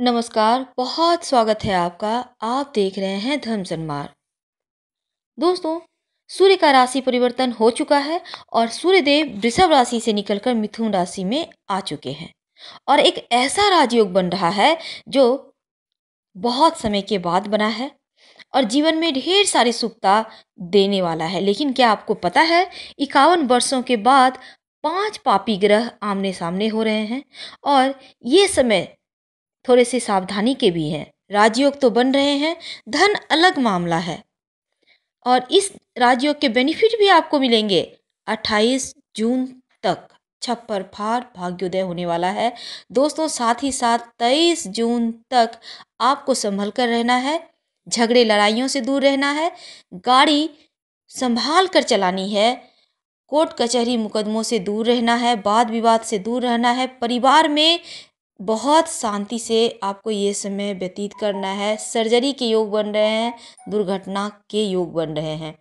नमस्कार बहुत स्वागत है आपका आप देख रहे हैं धर्म सन्मार दोस्तों सूर्य का राशि परिवर्तन हो चुका है और सूर्यदेव वृषभ राशि से निकलकर मिथुन राशि में आ चुके हैं और एक ऐसा राजयोग बन रहा है जो बहुत समय के बाद बना है और जीवन में ढेर सारी सुखता देने वाला है लेकिन क्या आपको पता है इक्यावन वर्षों के बाद पांच पापी ग्रह आमने सामने हो रहे हैं और ये समय थोड़े से सावधानी के भी हैं राजयोग तो बन रहे हैं धन अलग मामला है और इस राजयोग के बेनिफिट भी आपको मिलेंगे 28 जून तक छप्पर फार भाग्योदय होने वाला है दोस्तों साथ ही साथ 23 जून तक आपको संभल कर रहना है झगड़े लड़ाइयों से दूर रहना है गाड़ी संभाल कर चलानी है कोर्ट कचहरी मुकदमों से दूर रहना है वाद विवाद से दूर रहना है परिवार में बहुत शांति से आपको ये समय व्यतीत करना है सर्जरी के योग बन रहे हैं दुर्घटना के योग बन रहे हैं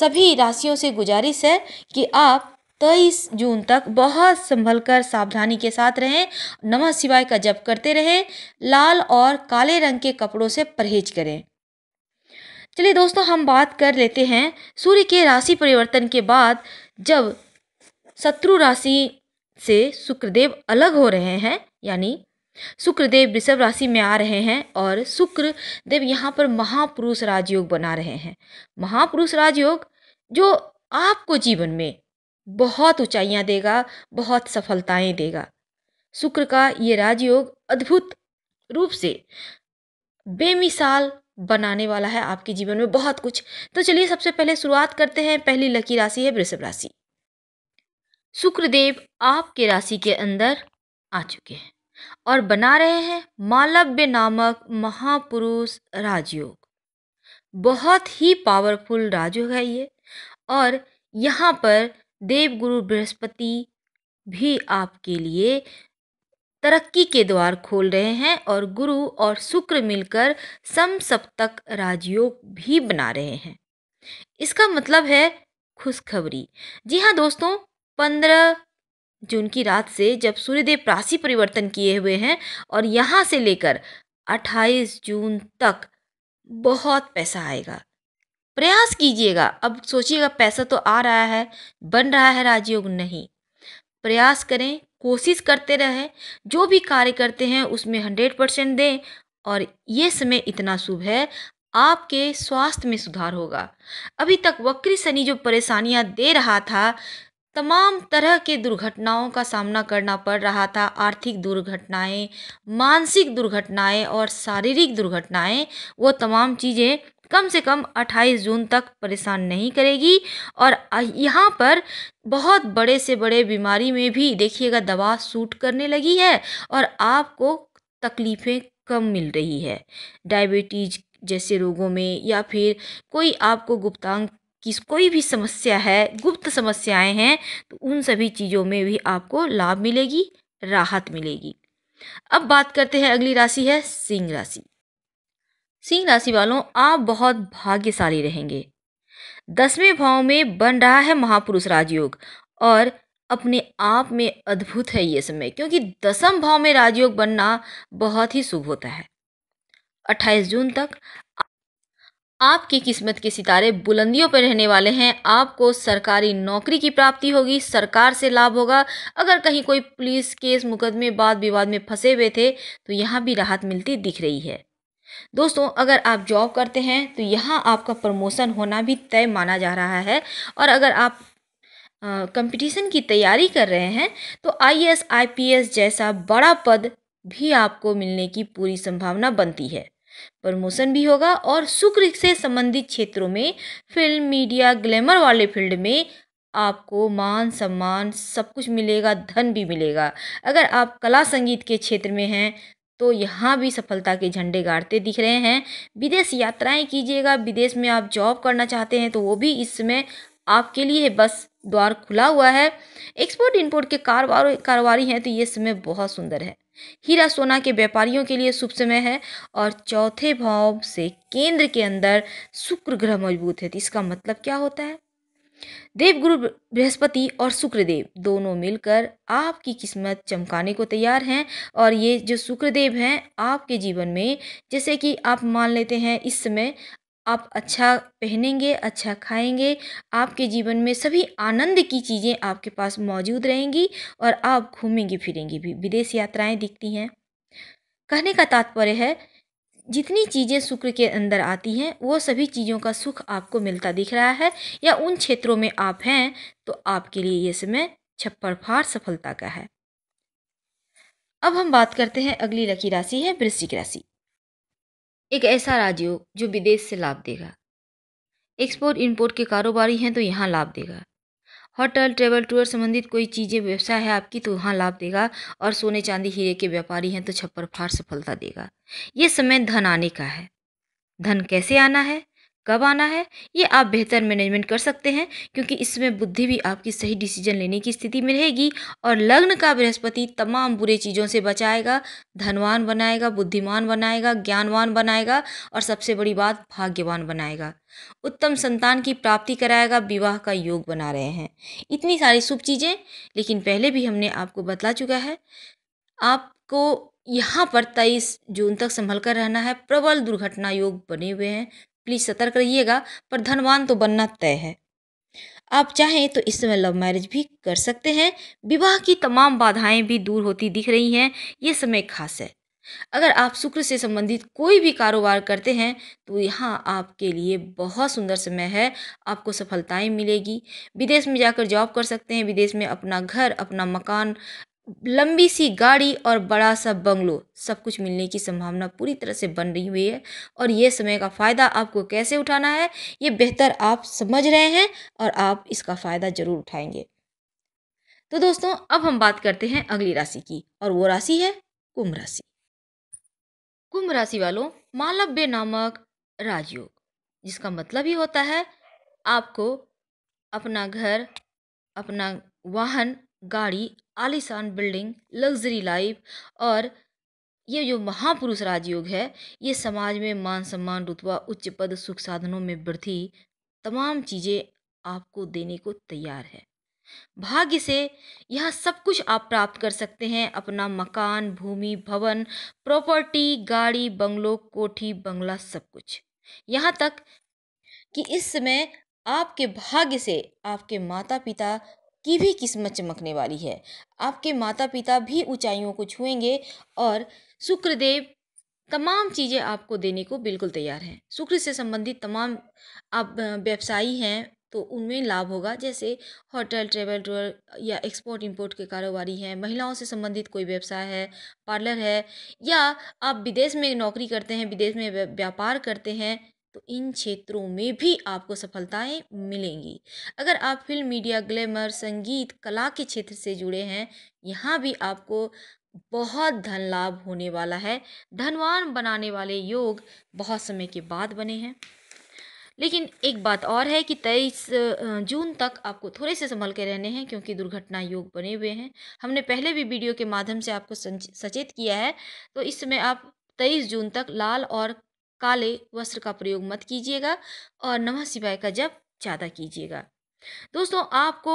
सभी राशियों से गुजारिश है कि आप तेईस जून तक बहुत संभल कर सावधानी के साथ रहें नमः शिवाय का जप करते रहें लाल और काले रंग के कपड़ों से परहेज करें चलिए दोस्तों हम बात कर लेते हैं सूर्य के राशि परिवर्तन के बाद जब शत्रु राशि से शुक्रदेव अलग हो रहे हैं यानी शुक्रदेव वृषभ राशि में आ रहे हैं और शुक्र देव यहाँ पर महापुरुष राजयोग बना रहे हैं महापुरुष राजयोग जो आपको जीवन में बहुत ऊंचाइयाँ देगा बहुत सफलताएं देगा शुक्र का ये राजयोग अद्भुत रूप से बेमिसाल बनाने वाला है आपके जीवन में बहुत कुछ तो चलिए सबसे पहले शुरुआत करते हैं पहली लकी राशि है वृषभ राशि शुक्रदेव आपके राशि के अंदर आ चुके हैं और बना रहे हैं मालव्य नामक महापुरुष राजयोग बहुत ही पावरफुल राजयोग है ये और यहाँ पर देवगुरु बृहस्पति भी आपके लिए तरक्की के द्वार खोल रहे हैं और गुरु और शुक्र मिलकर सम सप्तक राजयोग भी बना रहे हैं इसका मतलब है खुशखबरी जी हाँ दोस्तों पंद्रह जून की रात से जब सूर्यदेव राशि परिवर्तन किए हुए हैं और यहाँ से लेकर 28 जून तक बहुत पैसा आएगा प्रयास कीजिएगा अब सोचिएगा पैसा तो आ रहा है बन रहा है राजयोग नहीं प्रयास करें कोशिश करते रहें जो भी कार्य करते हैं उसमें हंड्रेड परसेंट दें और ये समय इतना शुभ है आपके स्वास्थ्य में सुधार होगा अभी तक वक्री शनि जो परेशानियां दे रहा था तमाम तरह के दुर्घटनाओं का सामना करना पड़ रहा था आर्थिक दुर्घटनाएं मानसिक दुर्घटनाएं और शारीरिक दुर्घटनाएं वो तमाम चीज़ें कम से कम 28 जून तक परेशान नहीं करेगी और यहाँ पर बहुत बड़े से बड़े बीमारी में भी देखिएगा दवा सूट करने लगी है और आपको तकलीफ़ें कम मिल रही है डायबिटीज जैसे रोगों में या फिर कोई आपको गुप्तांग कि कोई भी समस्या है गुप्त समस्याएं हैं तो उन सभी चीज़ों में भी आपको लाभ मिलेगी राहत मिलेगी अब बात करते हैं अगली राशि है सिंह राशि सिंह राशि वालों आप बहुत भाग्यशाली रहेंगे दसवें भाव में बन रहा है महापुरुष राजयोग और अपने आप में अद्भुत है ये समय क्योंकि दसम भाव में राजयोग बनना बहुत ही शुभ होता है 28 जून तक आपकी किस्मत के सितारे बुलंदियों पर रहने वाले हैं आपको सरकारी नौकरी की प्राप्ति होगी सरकार से लाभ होगा अगर कहीं कोई पुलिस केस मुकदमे वाद विवाद में फंसे हुए थे तो यहाँ भी राहत मिलती दिख रही है दोस्तों अगर आप जॉब करते हैं तो यहाँ आपका प्रमोशन होना भी तय माना जा रहा है और अगर आप कंपटीशन की तैयारी कर रहे हैं तो आई एस जैसा बड़ा पद भी आपको मिलने की पूरी संभावना बनती है प्रमोशन भी होगा और शुक्र से संबंधित क्षेत्रों में फिल्म मीडिया ग्लैमर वाले फील्ड में आपको मान सम्मान सब कुछ मिलेगा धन भी मिलेगा अगर आप कला संगीत के क्षेत्र में हैं तो यहाँ भी सफलता के झंडे गाड़ते दिख रहे हैं विदेश यात्राएं कीजिएगा विदेश में आप जॉब करना चाहते हैं तो वो भी इस समय आपके लिए बस द्वार खुला हुआ है एक्सपोर्ट इंपोर्ट के कारोबार कारोबारी हैं तो ये समय बहुत सुंदर है हीरा सोना के व्यापारियों के लिए शुभ समय है और चौथे भाव से केंद्र के अंदर शुक्र ग्रह मजबूत है तो इसका मतलब क्या होता है देवगुरु बृहस्पति और शुक्रदेव दोनों मिलकर आपकी किस्मत चमकाने को तैयार हैं और ये जो शुक्रदेव हैं आपके जीवन में जैसे कि आप मान लेते हैं इस समय आप अच्छा पहनेंगे अच्छा खाएंगे आपके जीवन में सभी आनंद की चीज़ें आपके पास मौजूद रहेंगी और आप घूमेंगे फिरेंगे भी विदेश यात्राएं दिखती हैं कहने का तात्पर्य है जितनी चीज़ें शुक्र के अंदर आती हैं वो सभी चीज़ों का सुख आपको मिलता दिख रहा है या उन क्षेत्रों में आप हैं तो आपके लिए ये समय छप्पर फार सफलता का है अब हम बात करते हैं अगली लकी राशि है वृश्चिक राशि एक ऐसा राजयोग जो विदेश से लाभ देगा एक्सपोर्ट इंपोर्ट के कारोबारी हैं तो यहाँ लाभ देगा होटल ट्रेवल टूर संबंधित कोई चीज़ें व्यवसाय है आपकी तो वहाँ लाभ देगा और सोने चांदी हीरे के व्यापारी हैं तो छप्पर फाड़ सफलता देगा ये समय धन आने का है धन कैसे आना है कब आना है ये आप बेहतर मैनेजमेंट कर सकते हैं क्योंकि इसमें बुद्धि भी आपकी सही डिसीजन लेने की स्थिति में रहेगी और लग्न का बृहस्पति तमाम बुरे चीज़ों से बचाएगा धनवान बनाएगा बुद्धिमान बनाएगा ज्ञानवान बनाएगा और सबसे बड़ी बात भाग्यवान बनाएगा उत्तम संतान की प्राप्ति कराएगा विवाह का योग बना रहे हैं इतनी सारी शुभ चीज़ें लेकिन पहले भी हमने आपको बतला चुका है आपको यहाँ पर तेईस जून तक संभल कर रहना है प्रबल दुर्घटना योग बने हुए हैं प्लीज़ सतर्क रहिएगा पर धनवान तो बनना तय है आप चाहें तो इस समय लव मैरिज भी कर सकते हैं विवाह की तमाम बाधाएं भी दूर होती दिख रही हैं ये समय खास है अगर आप शुक्र से संबंधित कोई भी कारोबार करते हैं तो यहाँ आपके लिए बहुत सुंदर समय है आपको सफलताएं मिलेगी विदेश में जाकर जॉब कर सकते हैं विदेश में अपना घर अपना मकान लंबी सी गाड़ी और बड़ा सा बंगलो सब कुछ मिलने की संभावना पूरी तरह से बन रही हुई है और ये समय का फ़ायदा आपको कैसे उठाना है ये बेहतर आप समझ रहे हैं और आप इसका फ़ायदा ज़रूर उठाएंगे तो दोस्तों अब हम बात करते हैं अगली राशि की और वो राशि है कुंभ राशि कुंभ राशि वालों मालव्य नामक राजयोग जिसका मतलब ही होता है आपको अपना घर अपना वाहन गाड़ी आलिशान बिल्डिंग लग्जरी लाइफ और ये जो महापुरुष राजयोग है ये समाज में मान सम्मान रुतवा उच्च पद सुख साधनों में वृद्धि तमाम चीज़ें आपको देने को तैयार है भाग्य से यह सब कुछ आप प्राप्त कर सकते हैं अपना मकान भूमि भवन प्रॉपर्टी गाड़ी बंगलो कोठी बंगला सब कुछ यहाँ तक कि इस समय आपके भाग्य से आपके माता पिता की भी किस्मत चमकने वाली है आपके माता पिता भी ऊंचाइयों को छुएंगे और शुक्रदेव तमाम चीज़ें आपको देने को बिल्कुल तैयार हैं शुक्र से संबंधित तमाम आप व्यवसायी हैं तो उनमें लाभ होगा जैसे होटल ट्रेवल टूर या एक्सपोर्ट इंपोर्ट के कारोबारी हैं महिलाओं से संबंधित कोई व्यवसाय है पार्लर है या आप विदेश में नौकरी करते हैं विदेश में व्यापार करते हैं तो इन क्षेत्रों में भी आपको सफलताएं मिलेंगी अगर आप फिल्म मीडिया ग्लैमर संगीत कला के क्षेत्र से जुड़े हैं यहाँ भी आपको बहुत धन लाभ होने वाला है धनवान बनाने वाले योग बहुत समय के बाद बने हैं लेकिन एक बात और है कि तेईस जून तक आपको थोड़े से संभल के रहने हैं क्योंकि दुर्घटना योग बने हुए हैं हमने पहले भी वीडियो के माध्यम से आपको सचेत किया है तो इस समय आप तेईस जून तक लाल और काले वस्त्र का प्रयोग मत कीजिएगा और नमः शिवाय का जप ज़्यादा कीजिएगा दोस्तों आपको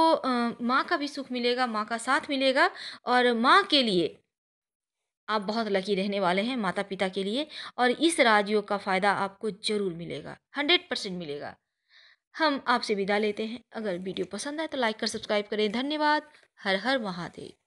माँ का भी सुख मिलेगा माँ का साथ मिलेगा और माँ के लिए आप बहुत लकी रहने वाले हैं माता पिता के लिए और इस राजयोग का फ़ायदा आपको ज़रूर मिलेगा हंड्रेड परसेंट मिलेगा हम आपसे विदा लेते हैं अगर वीडियो पसंद आए तो लाइक कर सब्सक्राइब करें धन्यवाद हर हर महादेव